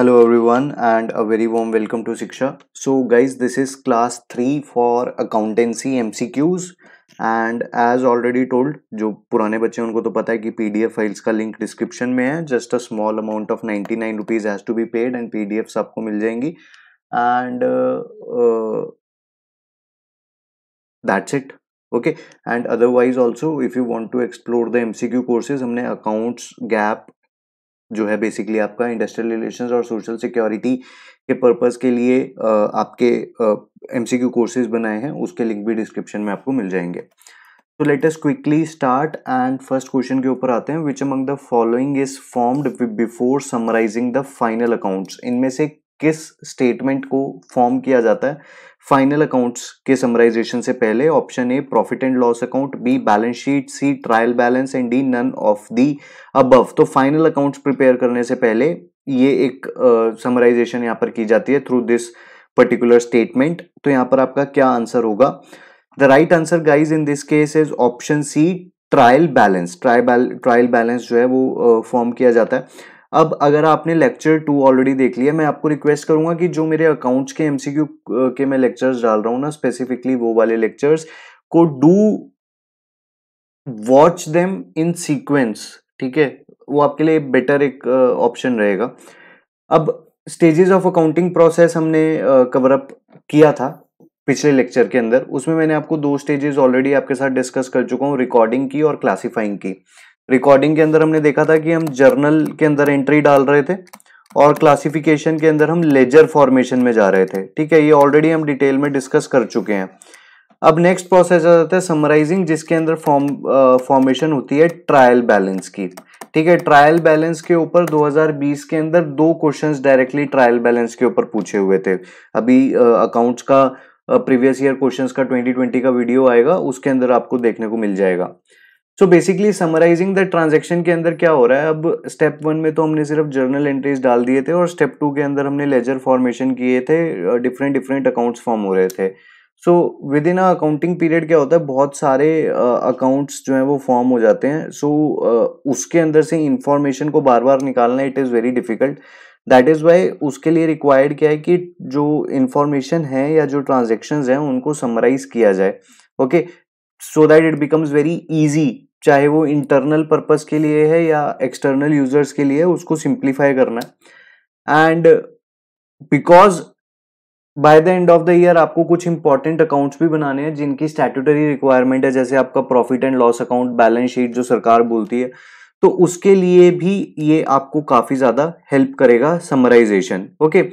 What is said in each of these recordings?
hello everyone and a very warm welcome to siksha so guys this is class 3 for accountancy mcqs and as already told जो पुराने बच्चे हैं उनको तो पता है कि पीडीएफ फाइल्स का लिंक डिस्क्रिप्शन में है just a small amount of ninety nine rupees has to be paid and PDFs सबको मिल जाएंगी and that's it okay and otherwise also if you want to explore the M C Q courses हमने accounts gap जो है basically आपका industrial relation और social security के purpose के लिए आपके एम सी क्यू कोर्सेज बनाए हैं उसके लिंक भी डिस्क्रिप्शन में आपको मिल जाएंगे तो latest quickly start and first question के ऊपर आते हैं which among the following is formed before summarising the final accounts इनमें से किस स्टेटमेंट को फॉर्म किया जाता है फाइनल अकाउंट्स के समराइजेशन से पहले option A profit and loss account B balance sheet C trial balance and D none of the above तो फाइनल अकाउंट्स प्रिपेयर करने से पहले ये एक समराइजेशन uh, यहाँ पर की जाती है थ्रू दिस पर्टिकुलर स्टेटमेंट तो यहाँ पर आपका क्या आंसर होगा the right answer guys in this case is option C trial balance trial trial balance जो है वो फॉर्म uh, किया जाता है अब अगर आपने लेक्चर टू ऑलरेडी देख लिया मैं आपको रिक्वेस्ट करूंगा कि जो मेरे अकाउंट्स के एमसीक्यू के मैं लेक्चर्स डाल रहा हूँ ना स्पेसिफिकली वो वाले लेक्चर्स को do watch them in sequence ठीक है वो आपके लिए बेटर एक ऑप्शन uh, रहेगा अब स्टेजेस ऑफ अकाउंटिंग प्रोसेस हमने कवर uh, अप किया था पिछले लेक्चर के अंदर उसमें मैंने आपको दो स्टेजेस ऑलरेडी आपके साथ डिस्कस कर चुका हूँ रिकॉर्डिंग की और क्लासिफाइंग की रिकॉर्डिंग के अंदर हमने देखा था कि हम जर्नल के अंदर एंट्री डाल रहे थे और क्लासिफिकेशन के अंदर हम लेजर फॉर्मेशन में जा रहे थे ठीक है ये ऑलरेडी हम डिटेल में डिस्कस कर चुके हैं अब नेक्स्ट प्रोसेस आ जाता है समराइजिंग जिसके अंदर फॉर्म फॉर्मेशन होती है ट्रायल बैलेंस की ठीक है ट्रायल बैलेंस के ऊपर 2020 के अंदर दो क्वेश्चंस डायरेक्टली ट्रायल बैलेंस के ऊपर पूछे हुए थे अभी अकाउंट्स का प्रीवियस ईयर क्वेश्चंस का 2020 का वीडियो आएगा उसके अंदर आपको देखने को मिल जाएगा so basically summarising the transaction के अंदर क्या हो रहा है अब स्टेप वन में तो हमने सिर्फ जर्नल एंट्रीज डाल दिए थे और स्टेप टू के अंदर हमने लेजर फॉर्मेशन किए थे डिफरेंट डिफरेंट अकाउंट्स फॉर्म हो रहे थे so within a accounting period क्या होता है बहुत सारे अकाउंट्स uh, जो हैं वो फॉर्म हो जाते हैं सो so, uh, उसके अंदर से इंफॉर्मेशन को बार बार निकालना it is very difficult that is why उसके लिए रिक्वायर्ड क्या है कि जो इन्फॉर्मेशन है या जो ट्रांजेक्शन हैं उनको समराइज किया जाए okay so that it becomes very easy चाहे वो इंटरनल पर्पस के लिए है या एक्सटर्नल यूजर्स के लिए उसको सिंप्लीफाई करना है and because by the end of the year आपको कुछ इंपॉर्टेंट अकाउंट्स भी बनाने हैं जिनकी स्टैट्यूटरी रिक्वायरमेंट है जैसे आपका profit and loss account balance sheet जो सरकार बोलती है तो उसके लिए भी ये आपको काफ़ी ज़्यादा हेल्प करेगा summarisation okay okay?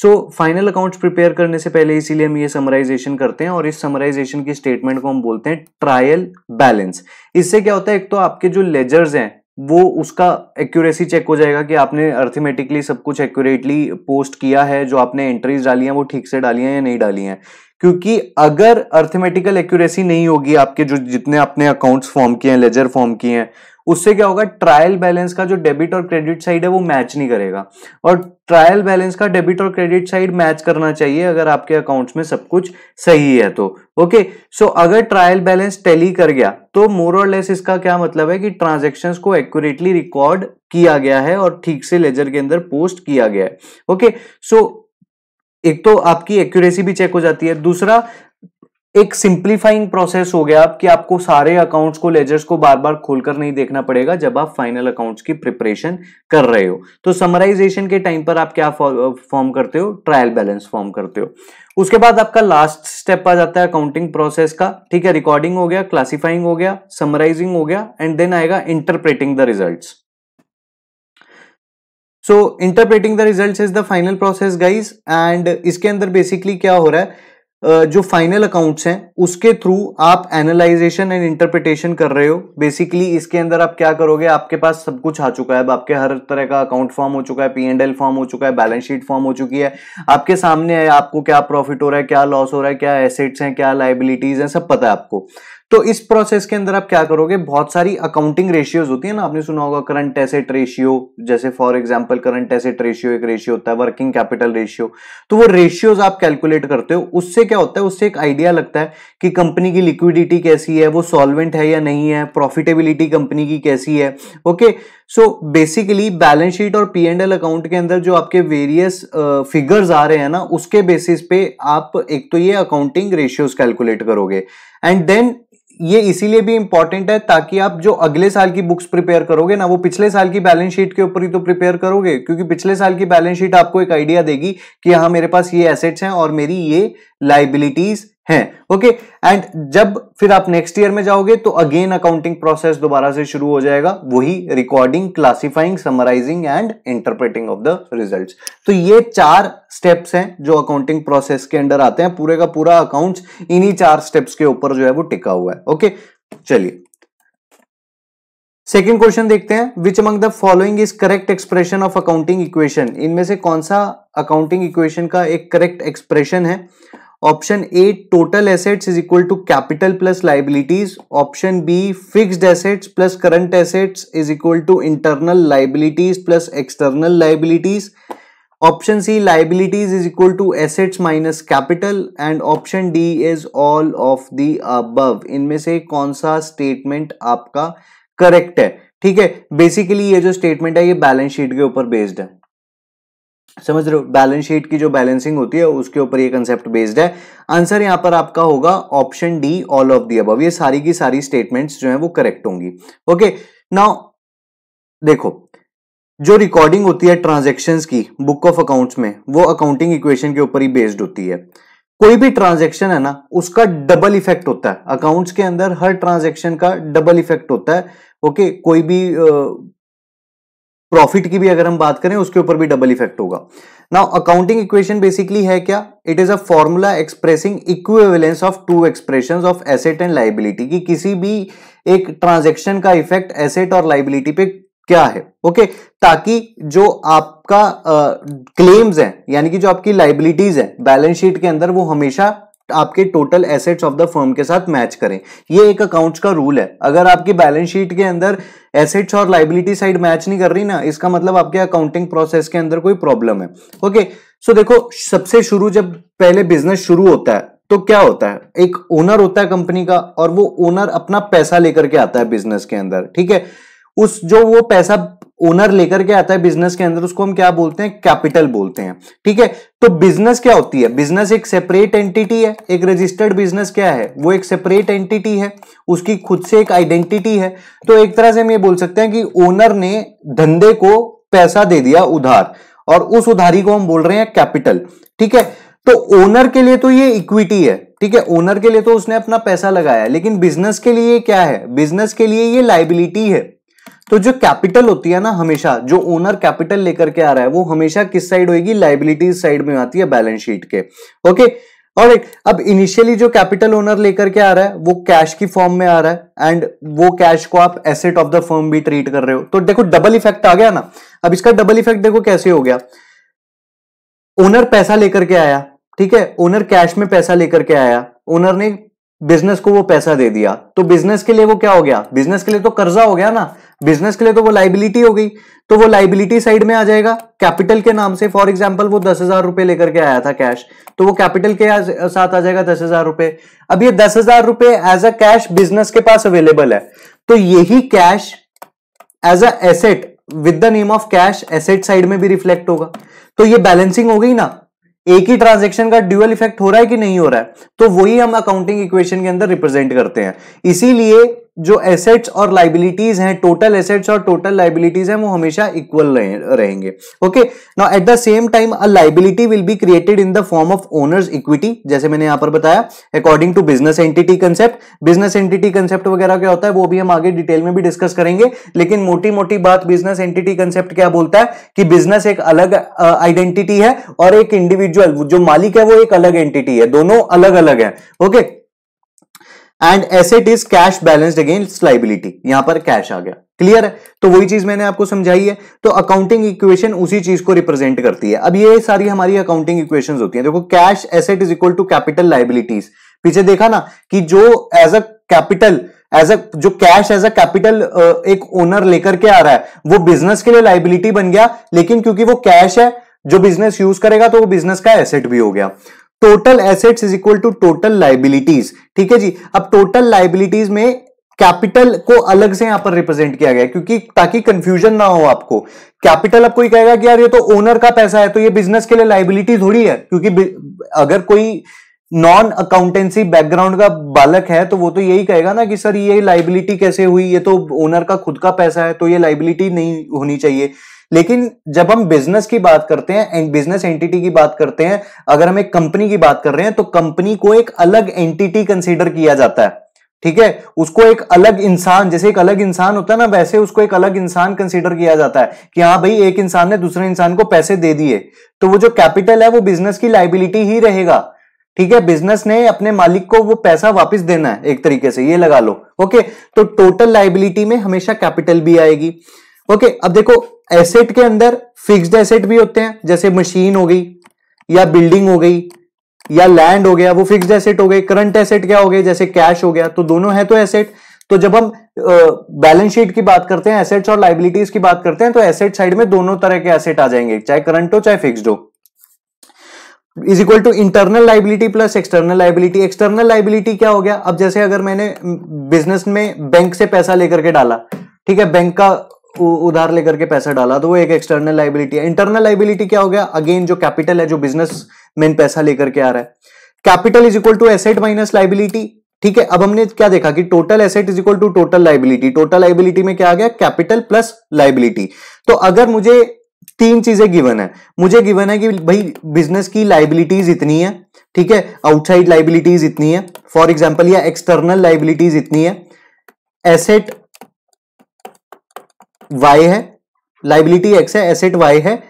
So final accounts prepare करने से पहले इसीलिए हम ये समराइजेशन करते हैं और इस समराइजेशन की स्टेटमेंट को हम बोलते हैं ट्रायल बैलेंस इससे क्या होता है एक तो आपके जो लेजर्स हैं वो उसका एक्यूरेसी चेक हो जाएगा कि आपने अर्थमेटिकली सब कुछ एक्यूरेटली पोस्ट किया है जो आपने एंट्रीज डाली हैं वो ठीक से डाली हैं या नहीं डाली हैं क्योंकि अगर अर्थमेटिकल एक्यूरेसी नहीं होगी आपके जो जितने आपने अकाउंट्स फॉर्म किए हैं लेजर फॉर्म किए हैं उससे क्या होगा ट्रायल बैलेंस का जो डेबिट और क्रेडिट साइड है वो मैच नहीं करेगा और ट्रायल बैलेंस का डेबिट और क्रेडिट साइड मैच करना चाहिए अगर आपके अकाउंट्स में सब कुछ सही है तो ओके सो so अगर ट्रायल बैलेंस टेली कर गया तो मोर और लेस इसका क्या मतलब है कि ट्रांजेक्शन को एक्यूरेटली रिकॉर्ड किया गया है और ठीक से लेजर के अंदर पोस्ट किया गया है ओके सो एक तो आपकी एक्यूरेसी भी चेक हो जाती है दूसरा एक सिंप्लीफाइंग प्रोसेस हो गया कि आपको सारे अकाउंट्स को लेजर्स को बार बार खोलकर नहीं देखना पड़ेगा जब आप फाइनल अकाउंट्स की प्रिपरेशन कर रहे हो तो समराइजेशन के टाइम पर आप क्या फॉर्म करते हो ट्रायल बैलेंस फॉर्म करते हो उसके बाद आपका लास्ट स्टेप आ जाता है अकाउंटिंग प्रोसेस का ठीक है रिकॉर्डिंग हो गया क्लासिफाइंग हो गया समराइजिंग हो गया एंड देन आएगा interpreting the result so interpreting the result is the final process guys and इसके अंदर बेसिकली क्या हो रहा है uh, जो फाइनल अकाउंट्स हैं उसके थ्रू आप एनालाइजेशन एंड इंटरप्रिटेशन कर रहे हो बेसिकली इसके अंदर आप क्या करोगे आपके पास सब कुछ आ चुका है आपके हर तरह का अकाउंट फॉर्म हो चुका है पी एंड एल फॉर्म हो चुका है बैलेंस शीट फॉर्म हो चुकी है आपके सामने है आपको क्या प्रॉफिट हो रहा है क्या लॉस हो रहा है क्या एसेट्स हैं क्या लाइबिलिटीज हैं सब पता है आपको तो इस प्रोसेस के अंदर आप क्या करोगे बहुत सारी अकाउंटिंग रेशियोज होती है ना आपने सुना होगा करंट एसेट रेशियो जैसे for example current asset ratio एक रेशियो होता है वर्किंग कैपिटल रेशियो तो वो रेशियोज आप कैलकुलेट करते हो उससे क्या होता है उससे एक आइडिया लगता है कि कंपनी की लिक्विडिटी कैसी है वो सॉल्वेंट है या नहीं है प्रॉफिटेबिलिटी कंपनी की कैसी है okay so basically balance sheet और पी एंड एल अकाउंट के अंदर जो आपके वेरियस फिगर्स uh, आ रहे हैं ना उसके बेसिस पे आप एक तो ये अकाउंटिंग रेशियोज कैलकुलेट करोगे एंड देन ये इसीलिए भी इंपॉर्टेंट है ताकि आप जो अगले साल की बुक्स प्रिपेयर करोगे ना वो पिछले साल की बैलेंस शीट के ऊपर ही तो प्रिपेयर करोगे क्योंकि पिछले साल की बैलेंस शीट आपको एक आइडिया देगी कि हाँ मेरे पास ये एसेट्स हैं और मेरी ये लाइबिलिटीज हैं ओके एंड जब फिर आप नेक्स्ट ईयर में जाओगे तो अगेन अकाउंटिंग प्रोसेस दोबारा से शुरू हो जाएगा वही recording classifying summarising and interpreting of the results तो ये चार स्टेप्स हैं जो अकाउंटिंग प्रोसेस के अंडर आते हैं पूरे का पूरा अकाउंट इन्हीं चार स्टेप्स के ऊपर जो है वो टिका हुआ है ओके चलिए सेकेंड क्वेश्चन देखते हैं which among the following is correct expression of accounting equation इनमें से कौन सा अकाउंटिंग इक्वेशन का एक करेक्ट एक्सप्रेशन है option A total assets is equal to capital plus liabilities option B fixed assets plus current assets is equal to internal liabilities plus external liabilities option C liabilities is equal to assets minus capital and option D is all of the above इनमें से कौन सा statement आपका correct है ठीक है basically ये जो स्टेटमेंट है ये बैलेंस शीट के ऊपर बेस्ड है समझ रहे हो बैलेंस शीट की जो बैलेंसिंग होती है उसके ऊपर ये कंसेप्ट बेस्ड है आंसर यहाँ पर आपका होगा option D all of the अब ये सारी की सारी स्टेटमेंट्स जो है वो करेक्ट होंगी ओके नाउ देखो जो रिकॉर्डिंग होती है ट्रांजेक्शन की बुक ऑफ अकाउंट्स में वो अकाउंटिंग इक्वेशन के ऊपर ही बेस्ड होती है कोई भी ट्रांजेक्शन है ना उसका डबल इफेक्ट होता है अकाउंट्स के अंदर हर ट्रांजेक्शन का डबल इफेक्ट होता है ओके कोई भी प्रॉफिट की भी अगर हम बात करें उसके ऊपर भी डबल इफेक्ट होगा नाउ अकाउंटिंग इक्वेशन बेसिकली है क्या it is a formula expressing equivalence of two expression of asset and liability की किसी भी एक ट्रांजेक्शन का इफेक्ट एसेट और लाइबिलिटी पे क्या है ओके okay? ताकि जो आपका क्लेम्स uh, है यानी कि जो आपकी लाइबिलिटीज है बैलेंस शीट के अंदर वो हमेशा आपके total assets of the firm के साथ मैच करें ये एक अकाउंट्स का रूल है अगर आपकी बैलेंस शीट के अंदर एसेट्स और लाइबिलिटी साइड मैच नहीं कर रही ना इसका मतलब आपके अकाउंटिंग प्रोसेस के अंदर कोई प्रॉब्लम है ओके सो so देखो सबसे शुरू जब पहले बिजनेस शुरू होता है तो क्या होता है एक ओनर होता है कंपनी का और वो ओनर अपना पैसा लेकर के आता है बिजनेस के अंदर ठीक है उस जो वो पैसा ओनर लेकर के आता है बिजनेस के अंदर उसको हम क्या बोलते हैं कैपिटल बोलते हैं ठीक है तो बिजनेस क्या होती है बिजनेस एक सेपरेट एंटिटी है एक रजिस्टर्ड बिजनेस क्या है वो एक सेपरेट एंटिटी है उसकी खुद से एक आइडेंटिटी है तो एक तरह से हम ये बोल सकते हैं कि ओनर ने धंधे को पैसा दे दिया उधार और उस उधारी को हम बोल रहे हैं कैपिटल ठीक है तो ओनर के लिए तो ये इक्विटी है ठीक है ओनर के लिए तो उसने अपना पैसा लगाया लेकिन बिजनेस के लिए क्या है बिजनेस के लिए ये लाइबिलिटी है तो जो कैपिटल होती है ना हमेशा जो ओनर कैपिटल लेकर के आ रहा है वो हमेशा किस साइड होगी लाइबिलिटीज साइड में आती है बैलेंस शीट के ओके और एक अब इनिशियली जो कैपिटल ओनर लेकर के आ रहा है वो कैश की फॉर्म में आ रहा है एंड वो कैश को आप एसेट ऑफ द फर्म भी ट्रीट कर रहे हो तो देखो डबल इफेक्ट आ गया ना अब इसका डबल इफेक्ट देखो कैसे हो गया ओनर पैसा लेकर के आया ठीक है ओनर कैश में पैसा लेकर के आया ओनर ने बिजनेस को वो पैसा दे दिया तो बिजनेस के लिए वो क्या हो गया बिजनेस के लिए तो कर्जा हो गया ना बिजनेस के लिए तो वो लाइबिलिटी हो गई तो वो लाइबिलिटी साइड में आ जाएगा कैपिटल के नाम से फॉर एग्जाम्पल वो दस हजार रुपए लेकर के आया था कैश तो वो कैपिटल के साथ आ जाएगा दस हजार रुपए अब ये दस हजार रुपए एज अ कैश बिजनेस के पास अवेलेबल है तो यही cash as a asset with the name of cash asset side में भी रिफ्लेक्ट होगा तो ये बैलेंसिंग हो गई ना एक ही ट्रांजेक्शन का ड्यूअल इफेक्ट हो रहा है कि नहीं हो रहा है तो वही हम अकाउंटिंग इक्वेशन के अंदर रिप्रेजेंट करते हैं इसीलिए जो एसेट्स और लाइबिलिटीज हैं टोटल एसेट्स और टोटल लाइबिलिटीज हैं वो हमेशा इक्वल रहेंगे okay now at the same time a liability will be created in the form of owners equity जैसे मैंने यहां पर बताया according to business entity concept business entity concept वगैरह क्या होता है वो भी हम आगे डिटेल में भी डिस्कस करेंगे लेकिन मोटी मोटी बात बिजनेस एंटिटी कंसेप्ट क्या बोलता है कि बिजनेस एक अलग आइडेंटिटी है और एक इंडिविजुअल जो मालिक है वो एक अलग एंटिटी है दोनों अलग अलग है okay okay? And asset is cash balance against liability यहां पर कैश आ गया क्लियर है तो वही चीज मैंने आपको समझाई है तो अकाउंटिंग इक्वेशन उसी चीज को रिप्रेजेंट करती है अब ये सारी हमारी अकाउंटिंग इक्वेशन होती है देखो cash asset is equal to capital liabilities पीछे देखा ना कि जो as a capital as a जो कैश एज अ कैपिटल एक ओनर लेकर के आ रहा है वो बिजनेस के लिए लाइबिलिटी बन गया लेकिन क्योंकि वो कैश है जो बिजनेस यूज करेगा तो वो बिजनेस का एसेट भी हो गया total assets is equal to total liabilities ठीक है जी अब टोटल लाइबिलिटीज में कैपिटल को अलग से यहां पर रिप्रेजेंट किया गया क्योंकि ताकि कंफ्यूजन ना हो आपको कैपिटल अब कोई कहेगा कि यार ये तो ओनर का पैसा है तो ये बिजनेस के लिए लाइबिलिटी थोड़ी है क्योंकि अगर कोई नॉन अकाउंटेंसी बैकग्राउंड का बालक है तो वो तो यही कहेगा ना कि सर ये लाइबिलिटी कैसे हुई ये तो ओनर का खुद का पैसा है तो ये लाइबिलिटी नहीं होनी चाहिए लेकिन जब हम बिजनेस की बात करते हैं बिजनेस एंटिटी की बात करते हैं अगर हम एक कंपनी की बात कर रहे हैं तो कंपनी को एक अलग एंटिटी कंसिडर किया जाता है ठीक है उसको एक अलग इंसान जैसे एक अलग इंसान होता है ना वैसे उसको एक अलग इंसान कंसिडर किया जाता है कि हाँ भाई एक इंसान ने दूसरे इंसान को पैसे दे दिए तो वो जो कैपिटल है वो बिजनेस की लाइबिलिटी ही रहेगा ठीक है बिजनेस ने अपने मालिक को वो पैसा वापस देना है एक तरीके से ये लगा लो ओके तो टोटल लाइबिलिटी में हमेशा कैपिटल भी आएगी ओके अब देखो एसेट के अंदर फिक्स्ड एसेट भी होते हैं जैसे मशीन हो गई या बिल्डिंग हो गई या लैंड हो गया वो फिक्स्ड एसेट हो गए करंट एसेट क्या हो गए जैसे कैश हो गया तो दोनों है तो एसेट तो जब हम बैलेंस शीट की बात करते हैं एसेट्स और लाइबिलिटीज की बात करते हैं तो एसेट साइड में दोनों तरह के एसेट आ जाएंगे चाहे करंट हो चाहे फिक्स्ड हो is equal to internal liability plus external liability external liability क्या हो गया अब जैसे अगर मैंने बिजनेस में बैंक से पैसा लेकर के डाला ठीक है बैंक का उधार लेकर के पैसा डाला तो वो एक एक्सटर्नल लाइबिलिटी है इंटरनल लाइबिलिटी क्या हो गया अगेन जो कैपिटल है जो बिजनेस मैन पैसा लेकर के आ रहा है capital is equal to asset minus liability ठीक है अब हमने क्या देखा कि total asset is equal to total liability total liability में क्या आ गया कैपिटल प्लस लाइबिलिटी तो अगर मुझे तीन चीजें गिवन है मुझे गिवन है कि भाई बिजनेस की लाइबिलिटीज इतनी है ठीक है आउटसाइड लाइबिलिटीज इतनी है फॉर एग्जाम्पल या एक्सटर्नल लाइबिलिटीज इतनी है एसेट वाई है लाइबिलिटी एक्स है एसेट वाई है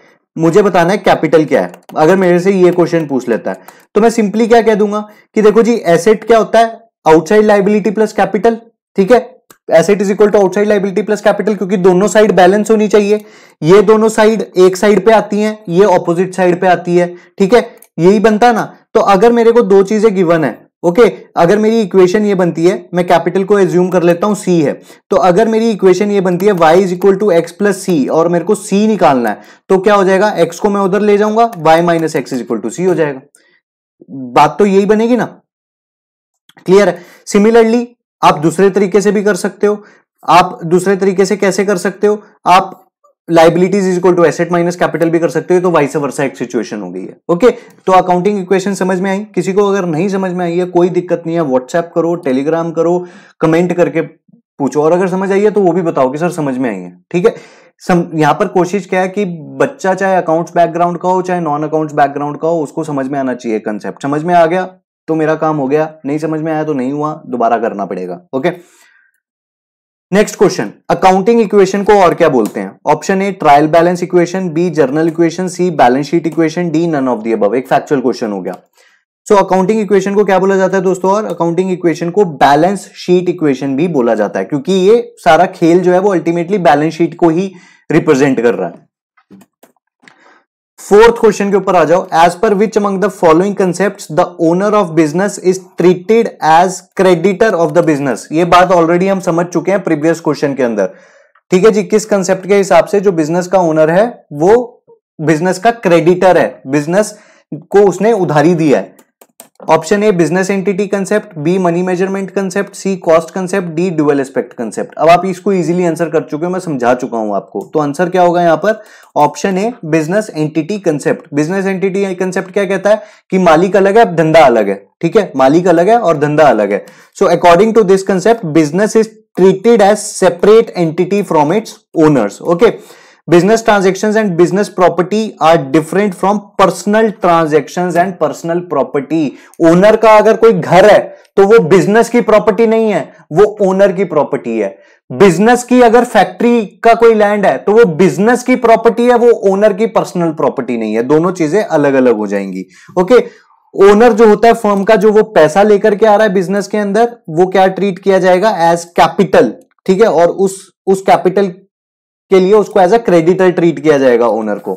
मुझे बताना है कैपिटल क्या है अगर मेरे से ये क्वेश्चन पूछ लेता है तो मैं सिंपली क्या कह दूंगा कि देखो जी एसेट क्या होता है आउटसाइड लाइबिलिटी प्लस कैपिटल ठीक है asset is equal to outside liability plus capital क्योंकि दोनों साइड बैलेंस होनी चाहिए ये दोनों साइड एक साइड पे आती है ये ऑपोजिट साइड पे आती है ठीक है यही बनता है ना तो अगर मेरे को दो चीजें गिवन है ओके okay, अगर मेरी इक्वेशन ये बनती है मैं कैपिटल को एज्यूम कर लेता हूँ सी है तो अगर मेरी इक्वेशन ये बनती है Y is equal to X plus C और मेरे को सी निकालना है तो क्या हो जाएगा एक्स को मैं उधर ले जाऊंगा Y minus X is equal to C हो जाएगा बात तो यही बनेगी ना क्लियर है सिमिलरली आप दूसरे तरीके से भी कर सकते हो आप दूसरे तरीके से कैसे कर सकते हो आप liabilities is equal to asset minus capital भी कर सकते हो तो वाइस वर्षा एक सिचुएशन हो गई है ओके तो अकाउंटिंग इक्वेशन समझ में आई किसी को अगर नहीं समझ में आई है कोई दिक्कत नहीं है व्हाट्सएप करो टेलीग्राम करो कमेंट करके पूछो और अगर समझ आई है तो वो भी बताओ कि सर समझ में आई है ठीक है सम यहाँ पर कोशिश क्या है कि बच्चा चाहे अकाउंट्स बैकग्राउंड का हो चाहे नॉन अकाउंट्स बैकग्राउंड का हो उसको समझ में आना चाहिए कंसेप्ट समझ में आ गया तो मेरा काम हो गया नहीं समझ में आया तो नहीं हुआ दोबारा करना पड़ेगा okay okay? Next question accounting equation को और क्या बोलते हैं option A trial balance equation B journal equation C balance sheet equation D none of the above एक फैक्चुअल क्वेश्चन हो गया सो अकाउंटिंग इक्वेशन को क्या बोला जाता है दोस्तों और अकाउंटिंग इक्वेशन को बैलेंस शीट इक्वेशन भी बोला जाता है क्योंकि ये सारा खेल जो है वो अल्टीमेटली बैलेंस शीट को ही रिप्रेजेंट कर रहा है फोर्थ क्वेश्चन के ऊपर आ जाओ एज पर which among the following concept the owner of business is treated as creditor of the business ये बात ऑलरेडी हम समझ चुके हैं प्रीवियस क्वेश्चन के अंदर ठीक है जी किस कंसेप्ट के हिसाब से जो बिजनेस का ओनर है वो बिजनेस का क्रेडिटर है बिजनेस को उसने उधारी दिया है option A business entity concept B money measurement concept C cost concept D dual aspect concept अब आप इसको इजीली आंसर कर चुके हो मैं समझा चुका हूं आपको तो आंसर क्या होगा यहां पर option A business entity concept business entity concept क्या कहता है कि मालिक अलग है धंधा अलग है ठीक है मालिक अलग है और धंधा अलग है so according to this concept business is treated as separate entity from its owners okay business transaction and business property are different from personal transaction and personal property owner का अगर कोई घर है तो वो बिजनेस की प्रॉपर्टी नहीं है वो ओनर की प्रॉपर्टी है बिजनेस की अगर फैक्ट्री का कोई लैंड है तो वो बिजनेस की प्रॉपर्टी है वो ओनर की पर्सनल प्रॉपर्टी नहीं है दोनों चीजें अलग अलग हो जाएंगी ओके ओनर जो होता है फर्म का जो वो पैसा लेकर के आ रहा है बिजनेस के अंदर वो क्या ट्रीट किया जाएगा एज कैपिटल ठीक है और उस उस कैपिटल के लिए उसको एज अ क्रेडिटर ट्रीट किया जाएगा ओनर को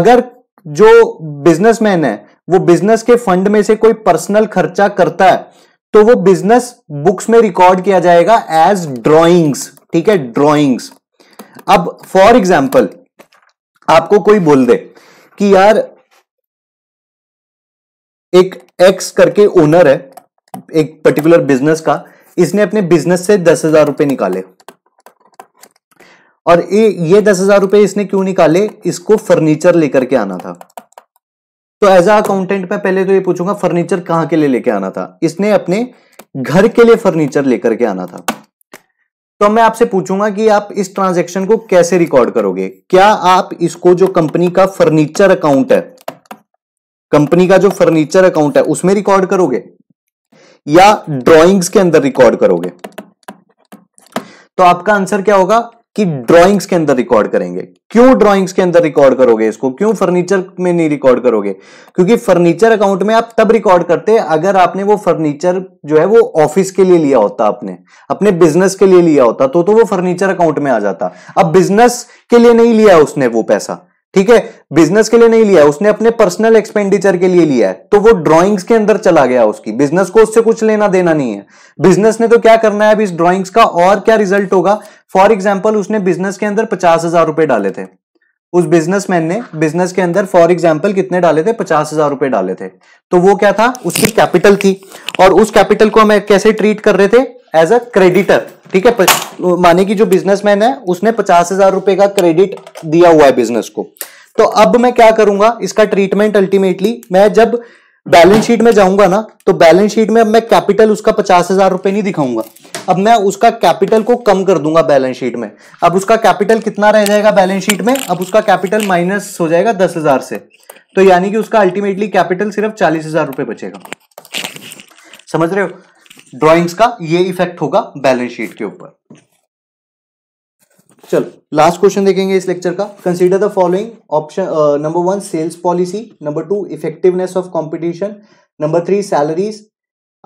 अगर जो बिजनेसमैन है वो बिजनेस के फंड में से कोई पर्सनल खर्चा करता है तो वो बिजनेस बुक्स में रिकॉर्ड किया जाएगा एज ड्रॉइंग्स ठीक है ड्रॉइंग्स अब फॉर एग्जाम्पल आपको कोई बोल दे कि यार एक एक्स करके ओनर है एक पर्टिकुलर बिजनेस का इसने अपने बिजनेस से दस हजार रुपए निकाले और ये ये दस हजार रुपए इसने क्यों निकाले इसको फर्नीचर लेकर के आना था तो एज अ अकाउंटेंट मैं पहले तो ये पूछूंगा फर्नीचर कहां के लिए लेके आना था इसने अपने घर के लिए फर्नीचर लेकर के आना था तो मैं आपसे पूछूंगा कि आप इस ट्रांजेक्शन को कैसे रिकॉर्ड करोगे क्या आप इसको जो कंपनी का फर्नीचर अकाउंट है कंपनी का जो फर्नीचर अकाउंट है उसमें रिकॉर्ड करोगे या ड्रॉइंग्स के अंदर रिकॉर्ड करोगे तो आपका आंसर क्या होगा कि ड्राइंग्स के अंदर रिकॉर्ड करेंगे क्यों ड्राइंग्स के अंदर रिकॉर्ड करोगे इसको क्यों फर्नीचर में नहीं रिकॉर्ड करोगे क्योंकि फर्नीचर अकाउंट में आप तब रिकॉर्ड करते अगर आपने वो फर्नीचर जो है वो ऑफिस के लिए लिया होता आपने अपने बिजनेस के लिए लिया होता तो तो वो फर्नीचर अकाउंट में आ जाता अब बिजनेस के लिए नहीं लिया उसने वो पैसा ठीक है बिजनेस के लिए नहीं लिया उसने अपने पर्सनल एक्सपेंडिचर के लिए लिया है तो वो ड्राइंग्स के अंदर चला गया उसकी बिजनेस को उससे कुछ लेना देना नहीं है बिजनेस ने तो क्या करना है अब इस ड्राइंग्स का और क्या रिजल्ट होगा फॉर एग्जाम्पल उसने बिजनेस के अंदर पचास हजार रुपए डाले थे उस बिजनेसमैन ने बिजनेस के अंदर फॉर एग्जाम्पल कितने डाले थे पचास हजार रुपए डाले थे तो वो क्या था उसकी कैपिटल थी और उस कैपिटल को हम कैसे ट्रीट कर रहे थे एज अ क्रेडिटर ठीक है माने कि जो बिजनेसमैन है उसने पचास हजार रुपए का क्रेडिट दिया हुआ है बिजनेस को तो अब मैं क्या करूंगा इसका ट्रीटमेंट अल्टीमेटली मैं जब बैलेंस शीट में जाऊंगा ना तो बैलेंस शीट में अब मैं कैपिटल उसका पचास हजार रुपए नहीं दिखाऊंगा अब मैं उसका कैपिटल को कम कर दूंगा बैलेंस शीट में अब उसका कैपिटल कितना रह जाएगा बैलेंस शीट में अब उसका कैपिटल माइनस हो जाएगा दस हजार से तो यानी कि उसका अल्टीमेटली कैपिटल सिर्फ चालीस हजार रुपए बचेगा समझ रहे हो ड्रॉइंग्स का ये इफेक्ट होगा बैलेंस शीट के ऊपर चलो लास्ट क्वेश्चन देखेंगे इस लेक्चर का consider the following option number one sales policy number two effectiveness of competition number three salaries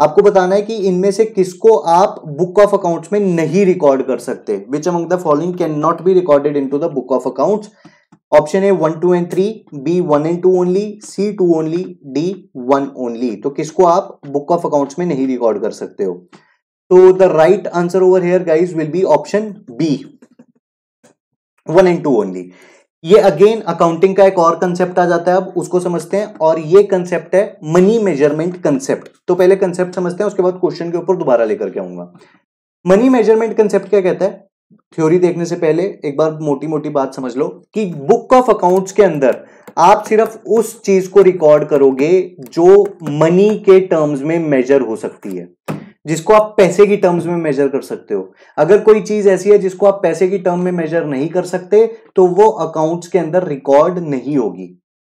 आपको बताना है कि इनमें से किसको आप बुक ऑफ अकाउंट्स में नहीं रिकॉर्ड कर सकते which among the following cannot be recorded into the book of accounts option है one two and three B one and two only C two only D one only तो किसको आप book of accounts में नहीं record कर सकते हो तो the right answer over here guys will be option B one and two only ये अगेन अकाउंटिंग का एक और कंसेप्ट आ जाता है अब उसको समझते हैं और ये कंसेप्ट है मनी मेजरमेंट कंसेप्ट तो पहले कंसेप्ट समझते हैं उसके बाद क्वेश्चन के ऊपर दोबारा लेकर के आऊंगा मनी मेजरमेंट कंसेप्ट क्या कहता है थ्योरी देखने से पहले एक बार मोटी मोटी बात समझ लो कि बुक ऑफ अकाउंट्स के अंदर आप सिर्फ उस चीज को रिकॉर्ड करोगे जो मनी के टर्म्स में मेजर हो सकती है जिसको आप पैसे की टर्म्स में मेजर कर सकते हो अगर कोई चीज ऐसी है जिसको आप पैसे की टर्म में मेजर नहीं कर सकते तो वो अकाउंट्स के अंदर रिकॉर्ड नहीं होगी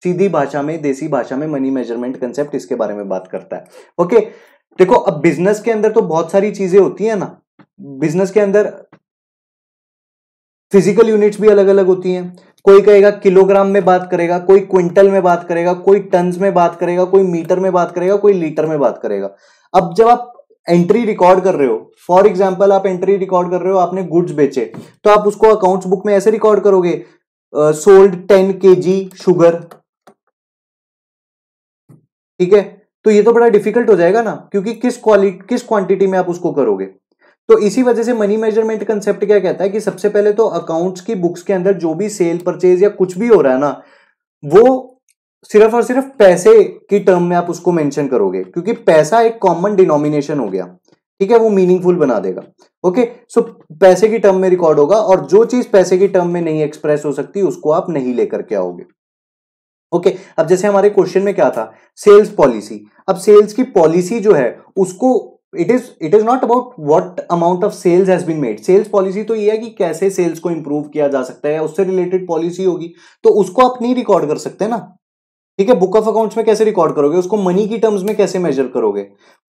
सीधी भाषा में देसी भाषा में मनी मेजरमेंट कंसेप्ट इसके बारे में बात करता है ओके देखो अब बिजनेस के अंदर तो बहुत सारी चीजें होती है ना बिजनेस के अंदर फिजिकल यूनिट्स भी अलग अलग होती हैं कोई कहेगा किलोग्राम में बात करेगा कोई क्विंटल में बात करेगा कोई टन्स में बात करेगा कोई मीटर में बात करेगा कोई लीटर में बात करेगा अब जब आप एंट्री रिकॉर्ड कर रहे हो फॉर एग्जाम्पल आप एंट्री रिकॉर्ड कर रहे हो आपने गुड्स बेचे तो आप उसको अकाउंट्स बुक में ऐसे रिकॉर्ड करोगे सोल्ड टेन के शुगर ठीक है तो ये तो बड़ा डिफिकल्ट हो जाएगा ना क्योंकि किस क्वालिटी किस क्वांटिटी में आप उसको करोगे तो इसी वजह से मनी मेजरमेंट कंसेप्ट क्या कहता है कि सबसे पहले तो अकाउंट्स की बुक्स के अंदर जो भी सेल परचेज या कुछ भी हो रहा है ना वो सिर्फ और सिर्फ पैसे की टर्म में आप उसको मेंशन करोगे क्योंकि पैसा एक कॉमन डिनोमिनेशन हो गया ठीक है वो मीनिंगफुल बना देगा ओके सो पैसे की टर्म में रिकॉर्ड होगा और जो चीज पैसे की टर्म में नहीं एक्सप्रेस हो सकती उसको आप नहीं लेकर के आओगे ओके okay, अब जैसे हमारे क्वेश्चन में क्या था सेल्स पॉलिसी अब सेल्स की पॉलिसी जो है उसको it is it is not about what amount of sales has been made sales policy तो ये है कि कैसे सेल्स को इंप्रूव किया जा सकता है उससे रिलेटेड पॉलिसी होगी तो उसको आप नहीं रिकॉर्ड कर सकते ना ठीक है बुक ऑफ अकाउंट्स में कैसे रिकॉर्ड करोगे उसको मनी की टर्म्स में कैसे मेजर करोगे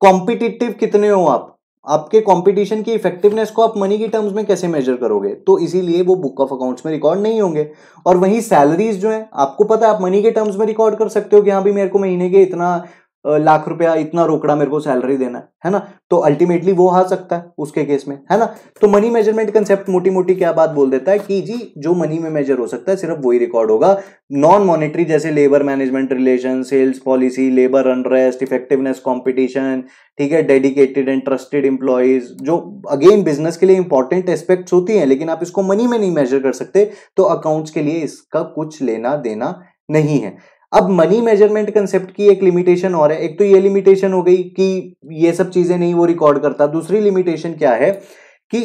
कॉम्पिटिटिव कितने हो आप आपके कंपटीशन की इफेक्टिवनेस को आप मनी की टर्म्स में कैसे मेजर करोगे तो इसीलिए वो बुक ऑफ अकाउंट्स में रिकॉर्ड नहीं होंगे और वहीं सैलरीज जो है आपको पता है आप मनी के टर्म्स में रिकॉर्ड कर सकते हो कि हाँ भी मेरे को महीने के इतना लाख रुपया इतना रोकड़ा मेरे को सैलरी देना है है ना तो अल्टीमेटली वो आ सकता है उसके केस में है ना तो मनी मेजरमेंट कंसेप्ट मोटी मोटी क्या बात बोल देता है कि जी जो मनी में मेजर हो सकता है सिर्फ वही रिकॉर्ड होगा नॉन मॉनिटरी जैसे labour management relation sales policy labour unrest effectiveness competition ठीक है डेडिकेटेड एंड ट्रस्टेड इंप्लॉयज जो अगेन बिजनेस के लिए इंपॉर्टेंट एस्पेक्ट्स होती हैं लेकिन आप इसको मनी में नहीं मेजर कर सकते तो अकाउंट्स के लिए इसका कुछ लेना देना नहीं है अब मनी मेजरमेंट कंसेप्ट की एक लिमिटेशन और है एक तो ये लिमिटेशन हो गई कि ये सब चीजें नहीं वो रिकॉर्ड करता दूसरी लिमिटेशन क्या है कि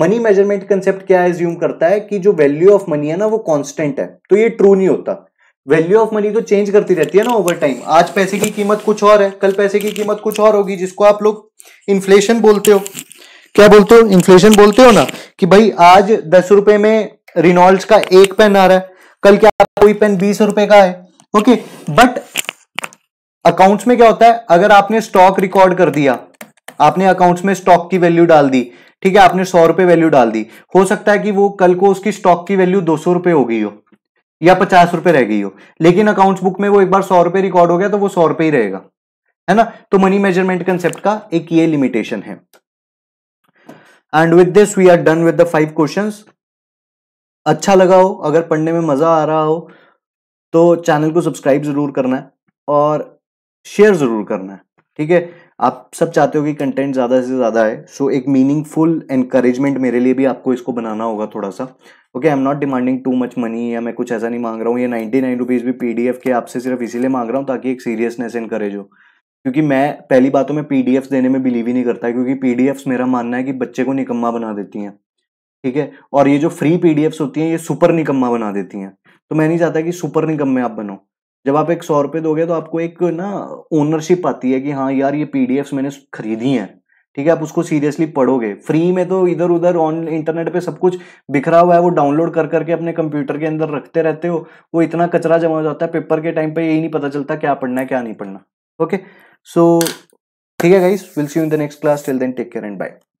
मनी मेजरमेंट कंसेप्ट क्या एज्यूम करता है कि जो वैल्यू ऑफ मनी है ना वो कांस्टेंट है तो ये ट्रू नहीं होता वैल्यू ऑफ मनी तो चेंज करती रहती है ना ओवर टाइम आज पैसे की कीमत कुछ और है कल पैसे की कीमत कुछ और होगी जिसको आप लोग इन्फ्लेशन बोलते हो क्या बोलते हो इन्फ्लेशन बोलते हो ना कि भाई आज दस रुपए में रिनॉल्ड का एक पेन आ रहा है कल क्या कोई पेन बीस रुपए का है ओके बट अकाउंट्स में क्या होता है अगर आपने स्टॉक रिकॉर्ड कर दिया आपने अकाउंट्स में स्टॉक की वैल्यू डाल दी ठीक है आपने सौ रुपए वैल्यू डाल दी हो सकता है कि वो कल को उसकी स्टॉक की वैल्यू दो सौ रुपए हो गई हो या पचास रुपए रह गई हो लेकिन अकाउंट्स बुक में वो एक बार सौ रुपए रिकॉर्ड हो गया तो वो सौ रुपए ही रहेगा है ना तो मनी मेजरमेंट कंसेप्ट का एक ये लिमिटेशन है and with this we are done with the five question अच्छा लगा हो अगर पढ़ने में मजा आ रहा हो तो चैनल को सब्सक्राइब ज़रूर करना है और शेयर ज़रूर करना है ठीक है आप सब चाहते हो कि कंटेंट ज़्यादा से ज़्यादा है सो एक मीनिंगफुल एनकरेजमेंट मेरे लिए भी आपको इसको बनाना होगा थोड़ा सा okay I am not demanding too much money या मैं कुछ ऐसा नहीं मांग रहा हूँ ये नाइन्टी नाइन रुपीज़ भी पी के आपसे सिर्फ इसीलिए मांग रहा हूँ ताकि एक सीरियसनेस इनकरेज हो क्योंकि मैं पहली बात तो मैं पी देने में बिलीव ही नहीं करता क्योंकि पी मेरा मानना है कि बच्चे को निकम्मा बना देती हैं ठीक है और ये जो फ्री पी होती हैं ये सुपर निकम्मा बना देती हैं तो मैं नहीं चाहता कि सुपर निगम में आप बनो जब आप एक सौ रुपये दोगे तो आपको एक ना ओनरशिप आती है कि हाँ यार ये पी मैंने खरीदी हैं ठीक है आप उसको सीरियसली पढ़ोगे फ्री में तो इधर उधर ऑन इंटरनेट पे सब कुछ बिखरा हुआ है वो डाउनलोड कर करके अपने कंप्यूटर के अंदर रखते रहते हो वो इतना कचरा जमा हो जाता है पेपर के टाइम पे यही नहीं पता चलता क्या पढ़ना है क्या नहीं पढ़ना ओके सो ठीक है guys will see you in the next class till then take care and bye